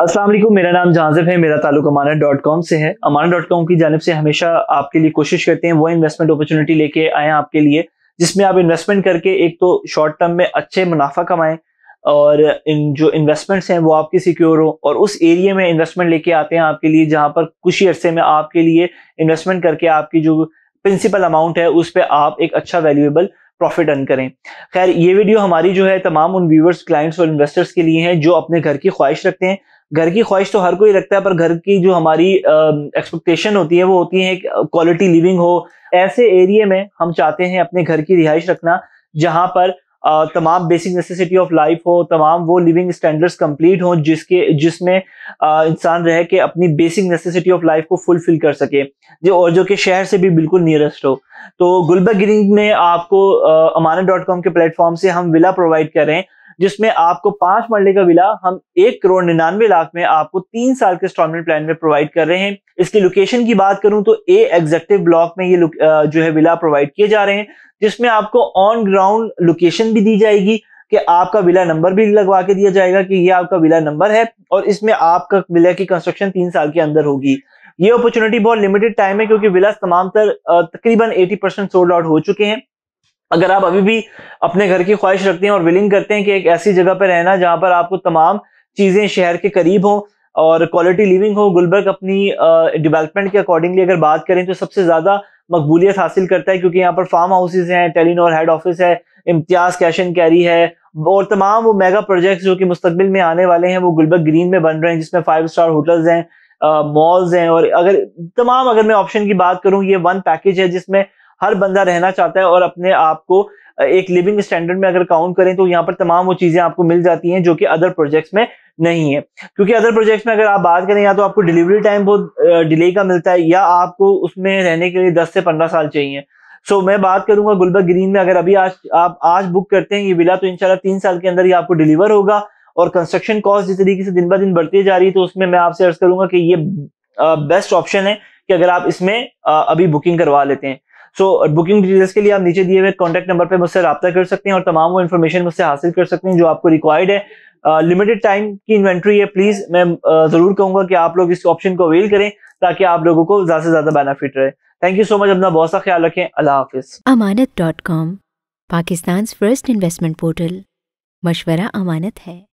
असलम मेरा नाम जाजिब है मेरा ताल्लुक अमाना डॉट कॉम से है अमाना डॉट कॉम की जानब से हमेशा आपके लिए कोशिश करते हैं वो इन्वेस्टमेंट अपॉर्चुनिटी लेके आए आपके लिए जिसमें आप इन्वेस्टमेंट करके एक तो शॉर्ट टर्म में अच्छे मुनाफा कमाएं और इन जो इन्वेस्टमेंट्स हैं वो आपकी सिक्योर हो और उस एरिया में इन्वेस्टमेंट लेके आते हैं आपके लिए जहाँ पर कुछ ही अरसे में आपके लिए इन्वेस्टमेंट करके आपकी जो प्रिंसिपल अमाउंट है उस पर आप एक अच्छा वैल्यूएबल प्रॉफिट अर्न करें खैर ये वीडियो हमारी जो है तमाम उन व्यूवर्स क्लाइंट्स और इन्वेस्टर्स के लिए है जो अपने घर की ख्वाहिश रखते हैं घर की ख्वाहिश तो हर कोई रखता है पर घर की जो हमारी एक्सपेक्टेशन होती है वो होती है क्वालिटी लिविंग हो ऐसे एरिया में हम चाहते हैं अपने घर की रिहाइश रखना जहाँ पर आ, तमाम बेसिक नेसेसिटी ऑफ लाइफ हो तमाम वो लिविंग स्टैंडर्ड्स कंप्लीट हो जिसके जिसमें इंसान रह के अपनी बेसिक नेसेसिटी ऑफ लाइफ को फुलफिल कर सके जो और जो कि शहर से भी बिल्कुल नियरेस्ट हो तो गुलबर्ग ग्रीन में आपको अमाना डॉट कॉम के प्लेटफॉर्म से हम विला प्रोवाइड कर रहे हैं जिसमें आपको पांच मरले का विला हम एक करोड़ निन्यानवे लाख में आपको तीन साल के इंस्टॉलमेंट प्लान में प्रोवाइड कर रहे हैं इसकी लोकेशन की बात करूं तो ए एग्जेक्टिव ब्लॉक में ये जो है विला प्रोवाइड किए जा रहे हैं जिसमें आपको ऑन ग्राउंड लोकेशन भी दी जाएगी कि आपका विला नंबर भी लगवा के दिया जाएगा कि ये आपका विला नंबर है और इसमें आपका विला की कंस्ट्रक्शन तीन साल के अंदर होगी ये अपॉर्चुनिटी बहुत लिमिटेड टाइम है क्योंकि विलास तमाम तर तकरीबन 80 परसेंट सोल्ड आउट हो चुके हैं अगर आप अभी भी अपने घर की ख्वाहिश रखते हैं और विलिंग करते हैं कि एक ऐसी जगह पर रहना जहां पर आपको तमाम चीज़ें शहर के करीब हों और क्वालिटी लिविंग हो गुलबर्ग अपनी डेवलपमेंट के अकॉर्डिंगली अगर बात करें तो सबसे ज़्यादा मकबूलियत हासिल करता है क्योंकि यहाँ पर फार्म हाउसेज हैं टेलीनोर हेड ऑफिस है इम्तियाज कैश एंड कैरी है और तमाम वो मेगा प्रोजेक्ट्स जो कि मुस्तबिल में आने वाले हैं वो गुलबर्ग ग्रीन में बन रहे हैं जिसमें फाइव स्टार होटल्स हैं मॉल्स हैं और अगर तमाम अगर मैं ऑप्शन की बात करूँ ये वन पैकेज है जिसमें हर बंदा रहना चाहता है और अपने आप को एक लिविंग स्टैंडर्ड में अगर काउंट करें तो यहाँ पर तमाम वो चीजें आपको मिल जाती हैं जो कि अदर प्रोजेक्ट्स में नहीं है क्योंकि अदर प्रोजेक्ट्स में अगर आप बात करें या तो आपको डिलीवरी टाइम बहुत डिले का मिलता है या आपको उसमें रहने के लिए दस से पंद्रह साल चाहिए सो so, मैं बात करूंगा गुलबर्ग ग्रीन में अगर अभी आज आप आज बुक करते हैं ये विला तो इनशाला तीन साल के अंदर ही आपको डिलीवर होगा और कंस्ट्रक्शन कॉस्ट जिस तरीके से दिन ब दिन बढ़ती जा रही है तो उसमें मैं आपसे अर्ज करूंगा कि ये बेस्ट ऑप्शन है कि अगर आप इसमें अभी बुकिंग करवा लेते हैं सो बुकिंग डिटेल्स के लिए आप नीचे दिए हुए कॉन्टैक्ट नंबर पर मुझसे रब्ता कर सकते हैं और तमाम वो इन्फॉर्मेशन मुझसे हासिल कर सकते हैं जो आपको रिक्वायर्ड है लिमिटेड uh, टाइम की इन्वेंट्री है प्लीज मैं uh, जरूर कहूंगा कि आप लोग इस ऑप्शन को अवेल करें ताकि आप लोगों को ज्यादा से ज्यादा बेनिफिट रहे थैंक यू सो मच अपना बहुत सा ख्याल रखें अल्लाह हाफिज Amanat dot com Pakistan first investment portal मशवरा अमानत है